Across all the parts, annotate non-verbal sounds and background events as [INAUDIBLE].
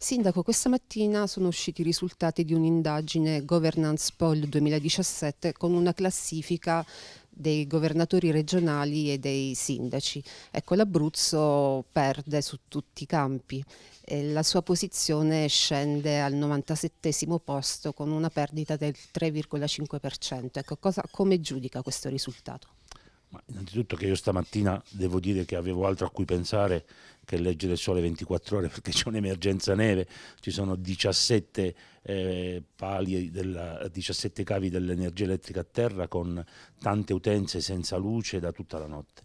Sindaco, questa mattina sono usciti i risultati di un'indagine Governance Poll 2017 con una classifica dei governatori regionali e dei sindaci. Ecco, l'Abruzzo perde su tutti i campi e la sua posizione scende al 97 posto con una perdita del 3,5%. Ecco, cosa, come giudica questo risultato? innanzitutto che io stamattina devo dire che avevo altro a cui pensare che leggere il sole 24 ore [LAUGHS] perché c'è un'emergenza neve, ci sono 17 eh, pali, della, 17 cavi dell'energia elettrica a terra con tante utenze senza luce da tutta la notte.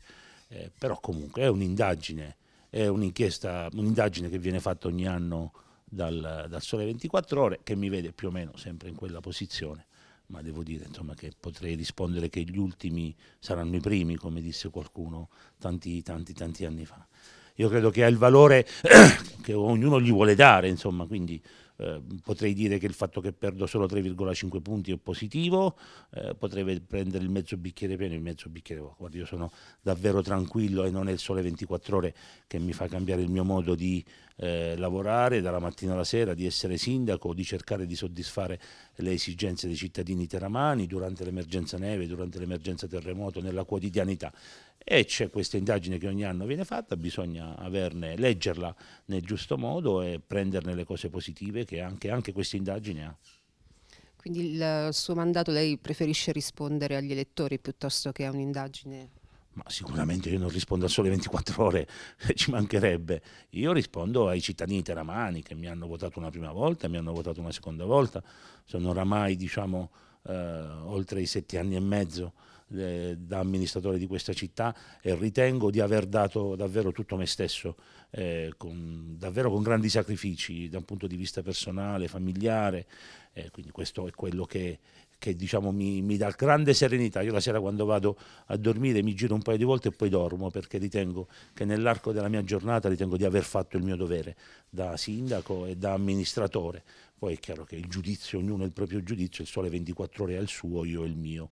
Eh, però comunque è un'indagine, è un'inchiesta, un'indagine che viene fatta ogni anno dal, dal sole 24 ore che mi vede più o meno sempre in quella posizione ma devo dire insomma, che potrei rispondere che gli ultimi saranno i primi, come disse qualcuno tanti, tanti, tanti anni fa. Io credo che ha il valore [COUGHS] che ognuno gli vuole dare, insomma, quindi Ehm, potrei dire che il fatto che perdo solo 3,5 punti è positivo, eh, potrei prendere il mezzo bicchiere pieno e il mezzo bicchiere vuoto. Guarda, io sono davvero tranquillo e non è il sole 24 ore che mi fa cambiare il mio modo di eh, lavorare dalla mattina alla sera, di essere sindaco, di cercare di soddisfare le esigenze dei cittadini teramani durante l'emergenza neve, durante l'emergenza terremoto, nella quotidianità e c'è questa indagine che ogni anno viene fatta, bisogna averne, leggerla nel giusto modo e prenderne le cose positive che anche, anche questa indagine ha. Quindi il suo mandato lei preferisce rispondere agli elettori piuttosto che a un'indagine? Ma sicuramente io non rispondo a sole 24 ore, [LAUGHS] ci mancherebbe. Io rispondo ai cittadini teramani che mi hanno votato una prima volta, mi hanno votato una seconda volta, sono oramai diciamo eh, oltre i sette anni e mezzo eh, da amministratore di questa città e ritengo di aver dato davvero tutto me stesso, eh, con, davvero con grandi sacrifici da un punto di vista personale, familiare, eh, quindi questo è quello che, che diciamo, mi, mi, dà grande serenità. Io la sera quando vado a dormire mi giro un paio di volte e poi dormo perché ritengo che nell'arco della mia giornata ritengo di aver fatto il mio dovere da sindaco e da amministratore. Poi è chiaro che il giudizio, ognuno ha il proprio giudizio, il sole 24 ore è il suo, io è il mio.